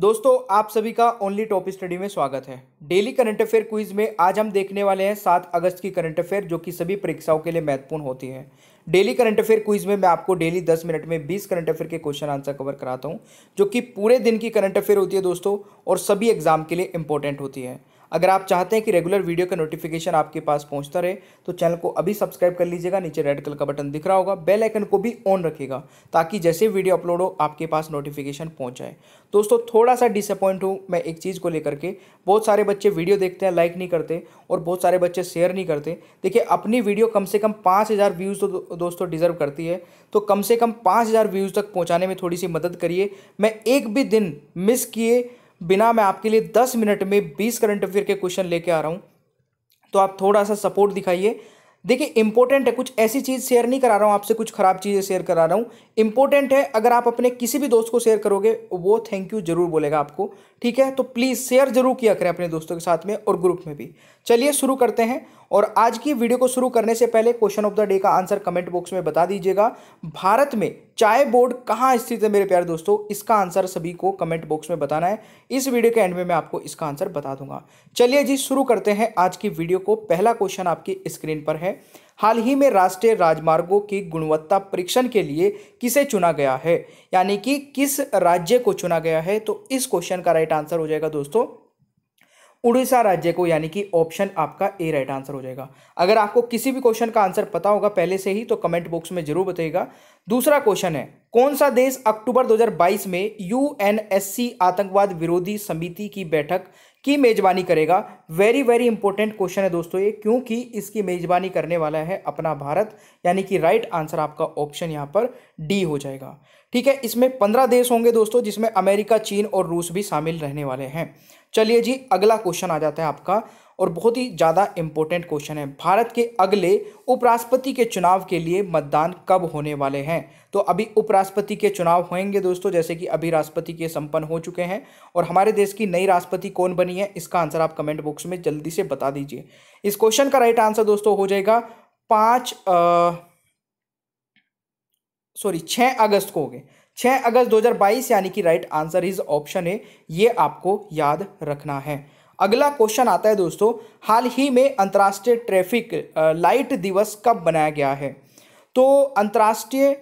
दोस्तों आप सभी का ओनली टॉप स्टडी में स्वागत है डेली करंट अफेयर क्विज में आज हम देखने वाले हैं सात अगस्त की करंट अफेयर जो कि सभी परीक्षाओं के लिए महत्वपूर्ण होती है डेली करंट अफेयर क्विज में मैं आपको डेली दस मिनट में बीस करंट अफेयर के क्वेश्चन आंसर कवर कराता हूँ जो कि पूरे दिन की करंट अफेयर होती है दोस्तों और सभी एग्जाम के लिए इंपॉर्टेंट होती है अगर आप चाहते हैं कि रेगुलर वीडियो का नोटिफिकेशन आपके पास पहुंचता रहे तो चैनल को अभी सब्सक्राइब कर लीजिएगा नीचे रेड कलर का बटन दिख रहा होगा बेल आइकन को भी ऑन रखेगा ताकि जैसे वीडियो अपलोड हो आपके पास नोटिफिकेशन पहुँच जाए दोस्तों थोड़ा सा डिसअपॉइंट हूँ मैं एक चीज़ को लेकर के बहुत सारे बच्चे वीडियो देखते हैं लाइक नहीं करते और बहुत सारे बच्चे शेयर नहीं करते देखिए अपनी वीडियो कम से कम पाँच हज़ार व्यूज़ तो दोस्तों डिज़र्व करती है तो कम से कम पाँच हज़ार व्यूज़ तक पहुँचाने में थोड़ी सी मदद करिए मैं एक भी दिन मिस किए बिना मैं आपके लिए दस मिनट में बीस करंट अफेयर के क्वेश्चन लेके आ रहा हूँ तो आप थोड़ा सा सपोर्ट दिखाइए देखिए इंपॉर्टेंट है कुछ ऐसी चीज़ शेयर नहीं करा रहा हूँ आपसे कुछ ख़राब चीज़ें शेयर करा रहा हूँ इंपॉर्टेंट है अगर आप अपने किसी भी दोस्त को शेयर करोगे वो थैंक यू जरूर बोलेगा आपको ठीक है तो प्लीज़ शेयर जरूर किया करें अपने दोस्तों के साथ में और ग्रुप में भी चलिए शुरू करते हैं और आज की वीडियो को शुरू करने से पहले क्वेश्चन ऑफ द डे का आंसर कमेंट बॉक्स में बता दीजिएगा भारत में चाय बोर्ड कहाँ स्थित है मेरे प्यारे दोस्तों इसका आंसर सभी को कमेंट बॉक्स में बताना है इस वीडियो के एंड में मैं आपको इसका आंसर बता दूंगा चलिए जी शुरू करते हैं आज की वीडियो को पहला क्वेश्चन आपकी स्क्रीन पर है हाल ही में राष्ट्रीय राजमार्गों की गुणवत्ता परीक्षण के लिए किसे चुना गया है यानी कि किस राज्य को चुना गया है तो इस क्वेश्चन का राइट आंसर हो जाएगा दोस्तों उड़ीसा राज्य को यानी कि ऑप्शन आपका ए राइट आंसर हो जाएगा अगर आपको किसी भी क्वेश्चन का आंसर पता होगा पहले से ही तो कमेंट बॉक्स में जरूर बताइएगा दूसरा क्वेश्चन है कौन सा देश अक्टूबर 2022 में यूएनएससी आतंकवाद विरोधी समिति की बैठक की मेज़बानी करेगा वेरी वेरी इंपॉर्टेंट क्वेश्चन है दोस्तों ये क्योंकि इसकी मेज़बानी करने वाला है अपना भारत यानी कि राइट आंसर आपका ऑप्शन यहाँ पर डी हो जाएगा ठीक है इसमें पंद्रह देश होंगे दोस्तों जिसमें अमेरिका चीन और रूस भी शामिल रहने वाले हैं चलिए जी अगला क्वेश्चन आ जाता है आपका और बहुत ही ज़्यादा इम्पोर्टेंट क्वेश्चन है भारत के अगले उपराष्ट्रपति के चुनाव के लिए मतदान कब होने वाले हैं तो अभी उपराष्ट्रपति के चुनाव होंगे दोस्तों जैसे कि अभी राष्ट्रपति के संपन्न हो चुके हैं और हमारे देश की नई राष्ट्रपति कौन बनी है इसका आंसर आप कमेंट बॉक्स में जल्दी से बता दीजिए इस क्वेश्चन का राइट आंसर दोस्तों हो जाएगा पाँच सॉरी छः अगस्त को हो गए छः अगस्त 2022 यानी कि right answer is option A ये आपको याद रखना है अगला क्वेश्चन आता है दोस्तों हाल ही में अंतर्राष्ट्रीय ट्रैफिक लाइट दिवस कब मनाया गया है तो अंतर्राष्ट्रीय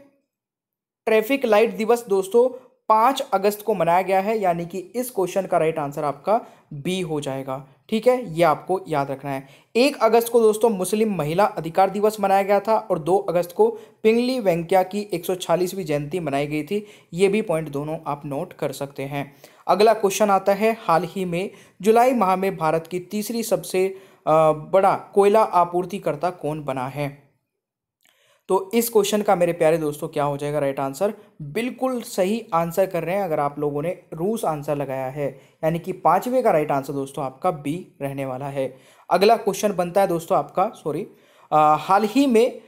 ट्रैफिक लाइट दिवस दोस्तों पाँच अगस्त को मनाया गया है यानी कि इस क्वेश्चन का राइट आंसर आपका बी हो जाएगा ठीक है ये आपको याद रखना है एक अगस्त को दोस्तों मुस्लिम महिला अधिकार दिवस मनाया गया था और दो अगस्त को पिंगली वेंकैया की 146वीं जयंती मनाई गई थी ये भी पॉइंट दोनों आप नोट कर सकते हैं अगला क्वेश्चन आता है हाल ही में जुलाई माह में भारत की तीसरी सबसे बड़ा कोयला आपूर्तिकर्ता कौन बना है तो इस क्वेश्चन का मेरे प्यारे दोस्तों क्या हो जाएगा राइट आंसर बिल्कुल सही आंसर कर रहे हैं अगर आप लोगों ने रूस आंसर लगाया है यानी कि पांचवे का राइट आंसर दोस्तों आपका बी रहने वाला है अगला क्वेश्चन बनता है दोस्तों आपका सॉरी हाल ही में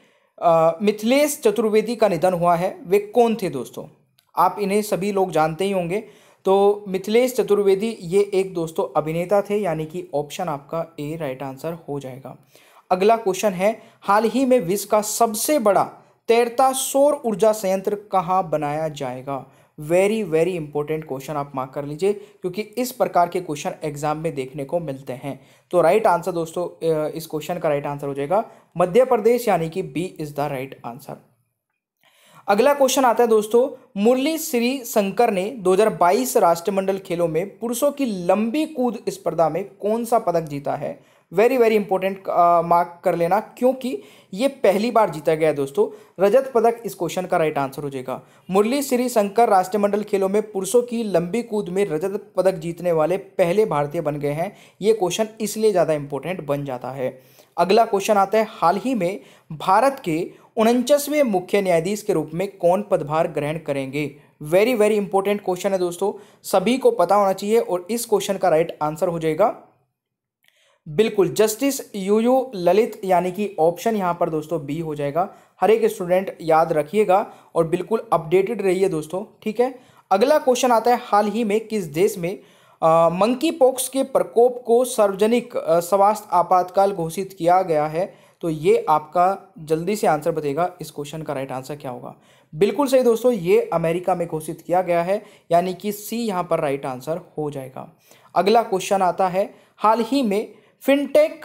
मिथिलेश चतुर्वेदी का निधन हुआ है वे कौन थे दोस्तों आप इन्हें सभी लोग जानते ही होंगे तो मिथिलेश चतुर्वेदी ये एक दोस्तों अभिनेता थे यानी कि ऑप्शन आपका ए राइट आंसर हो जाएगा अगला क्वेश्चन है हाल ही में विश्व का सबसे बड़ा तैरता सौर ऊर्जा संयंत्र कहाँ बनाया जाएगा वेरी वेरी इंपॉर्टेंट क्वेश्चन आप मार्क कर लीजिए क्योंकि इस प्रकार के क्वेश्चन एग्जाम में देखने को मिलते हैं तो राइट आंसर दोस्तों इस क्वेश्चन का राइट आंसर हो जाएगा मध्य प्रदेश यानी कि B is the right answer अगला क्वेश्चन आता है दोस्तों मुरली श्री शंकर ने 2022 राष्ट्रमंडल खेलों में पुरुषों की लंबी कूद स्पर्धा में कौन सा पदक जीता है वेरी वेरी इंपॉर्टेंट मार्क कर लेना क्योंकि ये पहली बार जीता गया है दोस्तों रजत पदक इस क्वेश्चन का राइट आंसर हो जाएगा मुरली श्री शंकर राष्ट्रमंडल खेलों में पुरुषों की लंबी कूद में रजत पदक जीतने वाले पहले भारतीय बन गए हैं ये क्वेश्चन इसलिए ज़्यादा इंपॉर्टेंट बन जाता है अगला क्वेश्चन आता है हाल ही में भारत के उनचासवें मुख्य न्यायाधीश के रूप में कौन पदभार ग्रहण करेंगे वेरी वेरी इंपॉर्टेंट क्वेश्चन है दोस्तों सभी को पता होना चाहिए और इस क्वेश्चन का राइट आंसर हो जाएगा बिल्कुल जस्टिस यू यू ललित यानी कि ऑप्शन यहाँ पर दोस्तों बी हो जाएगा हर एक स्टूडेंट याद रखिएगा और बिल्कुल अपडेटेड रहिए दोस्तों ठीक है अगला क्वेश्चन आता है हाल ही में किस देश में मंकी पॉक्स के प्रकोप को सार्वजनिक स्वास्थ्य आपातकाल घोषित किया गया है तो ये आपका जल्दी से आंसर बताएगा इस क्वेश्चन का राइट आंसर क्या होगा बिल्कुल सही दोस्तों ये अमेरिका में घोषित किया गया है यानी कि सी यहाँ पर राइट आंसर हो जाएगा अगला क्वेश्चन आता है हाल ही में फिनटेक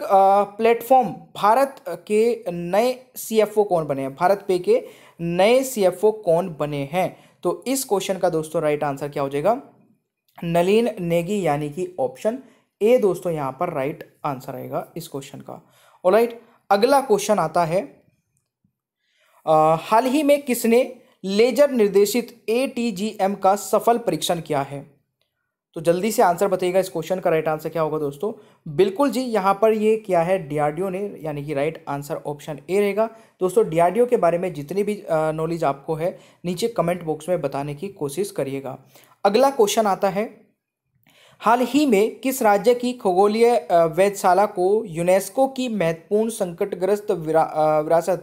प्लेटफॉर्म भारत के नए सी कौन बने हैं भारत पे के नए सी कौन बने हैं तो इस क्वेश्चन का दोस्तों राइट आंसर क्या हो जाएगा नलिन नेगी यानी कि ऑप्शन ए दोस्तों यहां पर राइट आंसर आएगा इस क्वेश्चन का ऑलराइट राइट अगला क्वेश्चन आता है आ, हाल ही में किसने लेजर निर्देशित ए का सफल परीक्षण किया है तो जल्दी से आंसर बताइएगा इस क्वेश्चन का राइट आंसर क्या होगा दोस्तों बिल्कुल जी यहां पर ये क्या है डीआरडीओ ने यानी कि राइट आंसर ऑप्शन ए रहेगा दोस्तों डीआरडीओ के बारे में जितनी भी नॉलेज आपको है नीचे कमेंट बॉक्स में बताने की कोशिश करिएगा अगला क्वेश्चन आता है हाल ही में किस राज्य की खगोलीय वैधशाला को यूनेस्को की महत्वपूर्ण संकटग्रस्त विरासत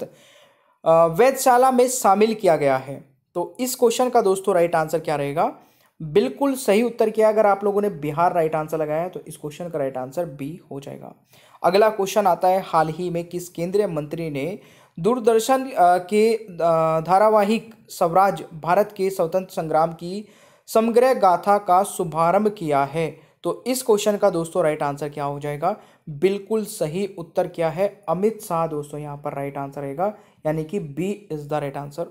वैधशाला में शामिल किया गया है तो इस क्वेश्चन का दोस्तों राइट आंसर क्या रहेगा बिल्कुल सही उत्तर किया अगर आप लोगों ने बिहार राइट आंसर लगाया है तो इस क्वेश्चन का राइट आंसर बी हो जाएगा अगला क्वेश्चन आता है हाल ही में किस केंद्रीय मंत्री ने दूरदर्शन के धारावाहिक स्वराज भारत के स्वतंत्र संग्राम की समग्र गाथा का शुभारंभ किया है तो इस क्वेश्चन का दोस्तों राइट आंसर क्या हो जाएगा बिल्कुल सही उत्तर क्या है अमित शाह दोस्तों यहाँ पर राइट आंसर रहेगा यानी कि B is the right answer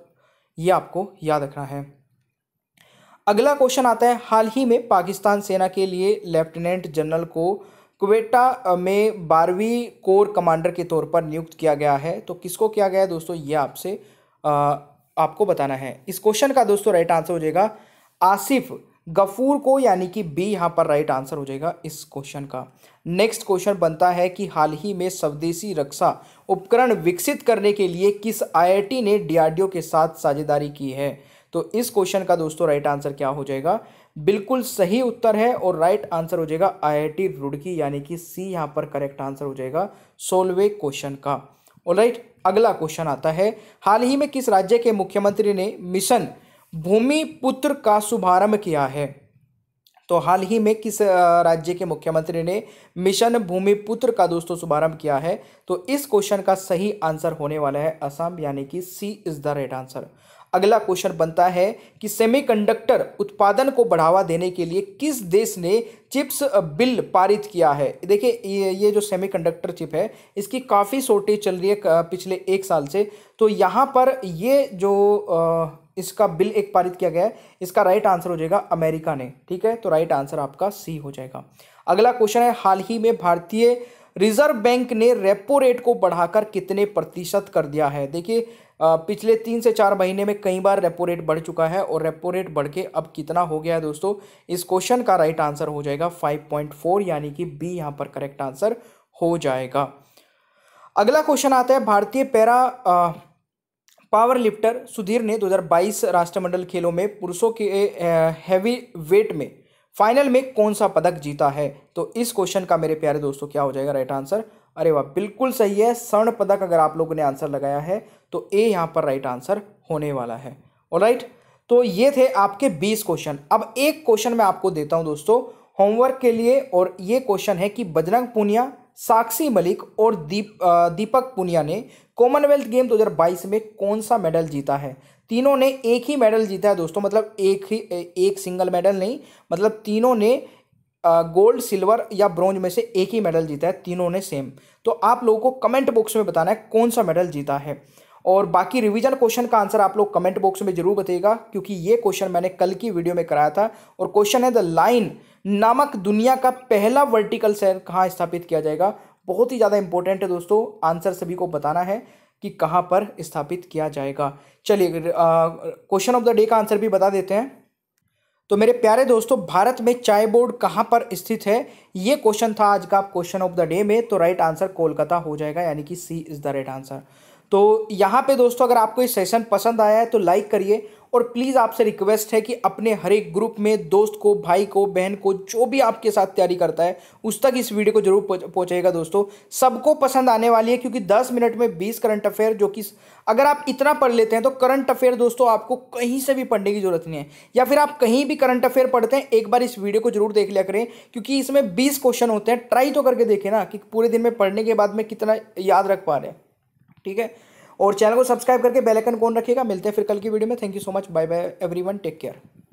ये आपको याद रखना है अगला क्वेश्चन आता है हाल ही में पाकिस्तान सेना के लिए लेफ्टिनेंट जनरल को क्वेटा में बारहवीं कोर कमांडर के तौर पर नियुक्त किया गया है तो किसको किया गया है दोस्तों ये आपसे आपको बताना है इस क्वेश्चन का दोस्तों राइट आंसर हो जाएगा आसिफ गफूर को यानी कि बी यहाँ पर राइट आंसर हो जाएगा इस क्वेश्चन का नेक्स्ट क्वेश्चन बनता है कि हाल ही में स्वदेशी रक्षा उपकरण विकसित करने के लिए किस आईआईटी ने डीआरडीओ के साथ साझेदारी की है तो इस क्वेश्चन का दोस्तों राइट आंसर क्या हो जाएगा बिल्कुल सही उत्तर है और राइट आंसर हो जाएगा आई रुड़की यानी कि सी यहाँ पर करेक्ट आंसर हो जाएगा सोलवे क्वेश्चन का और राइट अगला क्वेश्चन आता है हाल ही में किस राज्य के मुख्यमंत्री ने मिशन भूमिपुत्र का शुभारंभ किया है तो हाल ही में किस राज्य के मुख्यमंत्री ने मिशन भूमिपुत्र का दोस्तों शुभारंभ किया है तो इस क्वेश्चन का सही आंसर होने वाला है असम यानी कि C is the right answer अगला क्वेश्चन बनता है कि सेमीकंडक्टर उत्पादन को बढ़ावा देने के लिए किस देश ने चिप्स बिल पारित किया है देखिए ये जो सेमीकंडक्टर चिप है इसकी काफ़ी शॉर्टेज चल रही है पिछले एक साल से तो यहाँ पर ये जो इसका बिल एक पारित किया गया है इसका राइट आंसर हो जाएगा अमेरिका ने ठीक है तो राइट आंसर आपका सी हो जाएगा अगला क्वेश्चन है हाल ही में भारतीय रिजर्व बैंक ने रेपो रेट को बढ़ाकर कितने प्रतिशत कर दिया है देखिए पिछले तीन से चार महीने में कई बार रेपो रेट बढ़ चुका है और रेपो रेट बढ़ के अब कितना हो गया है दोस्तों इस क्वेश्चन का राइट आंसर हो जाएगा 5.4 यानी कि बी यहां पर करेक्ट आंसर हो जाएगा अगला क्वेश्चन आता है भारतीय पैरा पावर लिफ्टर सुधीर ने 2022 राष्ट्रमंडल खेलों में पुरुषों के हैवी वेट में फाइनल में कौन सा पदक जीता है तो इस क्वेश्चन का मेरे प्यारे दोस्तों क्या हो जाएगा राइट आंसर अरे वाह बिल्कुल सही है स्वर्ण पदक अगर आप लोगों ने आंसर लगाया है तो ए यहाँ पर राइट आंसर होने वाला है ऑलराइट राइट तो ये थे आपके बीस क्वेश्चन अब एक क्वेश्चन मैं आपको देता हूँ दोस्तों होमवर्क के लिए और ये क्वेश्चन है कि बजरंग पुनिया साक्षी मलिक और दीप दीपक पुनिया ने कॉमनवेल्थ गेम 2022 में कौन सा मेडल जीता है तीनों ने एक ही मेडल जीता है दोस्तों मतलब एक ही एक सिंगल मेडल नहीं मतलब तीनों ने गोल्ड सिल्वर या ब्रॉन्ज में से एक ही मेडल जीता है तीनों ने सेम तो आप लोगों को कमेंट बॉक्स में बताना है कौन सा मेडल जीता है और बाकी रिवीजन क्वेश्चन का आंसर आप लोग कमेंट बॉक्स में जरूर बताइएगा क्योंकि ये क्वेश्चन मैंने कल की वीडियो में कराया था और क्वेश्चन है द लाइन नामक दुनिया का पहला वर्टिकल शहर कहाँ स्थापित किया जाएगा बहुत ही ज़्यादा इंपॉर्टेंट है दोस्तों आंसर सभी को बताना है कि कहाँ पर स्थापित किया जाएगा चलिए क्वेश्चन ऑफ द डे का आंसर भी बता देते हैं तो मेरे प्यारे दोस्तों भारत में चाय बोर्ड कहाँ पर स्थित है ये क्वेश्चन था आज का क्वेश्चन ऑफ द डे में तो राइट आंसर कोलकाता हो जाएगा यानी कि C is the right answer तो यहाँ पे दोस्तों अगर आपको ये सेशन पसंद आया है तो लाइक करिए और प्लीज़ आपसे रिक्वेस्ट है कि अपने हर एक ग्रुप में दोस्त को भाई को बहन को जो भी आपके साथ तैयारी करता है उस तक इस वीडियो को जरूर पहुँचेगा दोस्तों सबको पसंद आने वाली है क्योंकि 10 मिनट में 20 करंट अफेयर जो कि अगर आप इतना पढ़ लेते हैं तो करंट अफेयर दोस्तों आपको कहीं से भी पढ़ने की जरूरत नहीं है या फिर आप कहीं भी करंट अफेयर पढ़ते हैं एक बार इस वीडियो को जरूर देख लिया करें क्योंकि इसमें बीस क्वेश्चन होते हैं ट्राई तो करके देखें ना कि पूरे दिन में पढ़ने के बाद में कितना याद रख पा रहे हैं ठीक है और चैनल को सब्सक्राइब करके बेल आइकन कौन रखिएगा मिलते हैं फिर कल की वीडियो में thank you so much bye bye everyone take care